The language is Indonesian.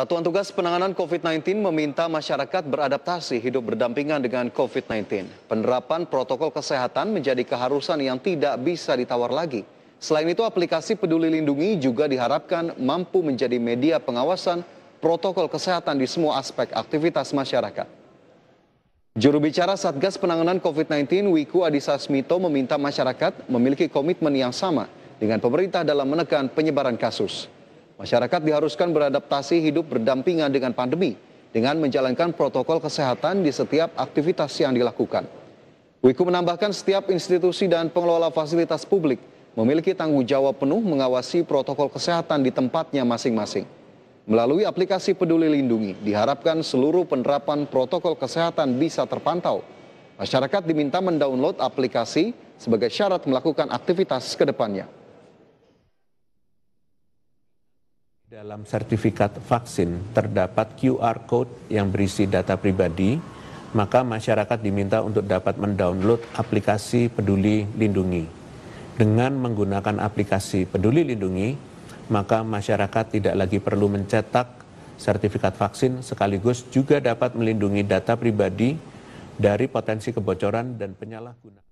Satuan Tugas Penanganan COVID-19 meminta masyarakat beradaptasi hidup berdampingan dengan COVID-19. Penerapan protokol kesehatan menjadi keharusan yang tidak bisa ditawar lagi. Selain itu, aplikasi Peduli Lindungi juga diharapkan mampu menjadi media pengawasan protokol kesehatan di semua aspek aktivitas masyarakat. Juru bicara Satgas Penanganan COVID-19 Wiku Adhisa Smito meminta masyarakat memiliki komitmen yang sama dengan pemerintah dalam menekan penyebaran kasus. Masyarakat diharuskan beradaptasi hidup berdampingan dengan pandemi dengan menjalankan protokol kesehatan di setiap aktivitas yang dilakukan. Wiku menambahkan setiap institusi dan pengelola fasilitas publik memiliki tanggung jawab penuh mengawasi protokol kesehatan di tempatnya masing-masing. Melalui aplikasi Peduli Lindungi, diharapkan seluruh penerapan protokol kesehatan bisa terpantau. Masyarakat diminta mendownload aplikasi sebagai syarat melakukan aktivitas ke depannya. Dalam sertifikat vaksin terdapat QR code yang berisi data pribadi, maka masyarakat diminta untuk dapat mendownload aplikasi Peduli Lindungi. Dengan menggunakan aplikasi Peduli Lindungi, maka masyarakat tidak lagi perlu mencetak sertifikat vaksin sekaligus juga dapat melindungi data pribadi dari potensi kebocoran dan penyalahgunaan.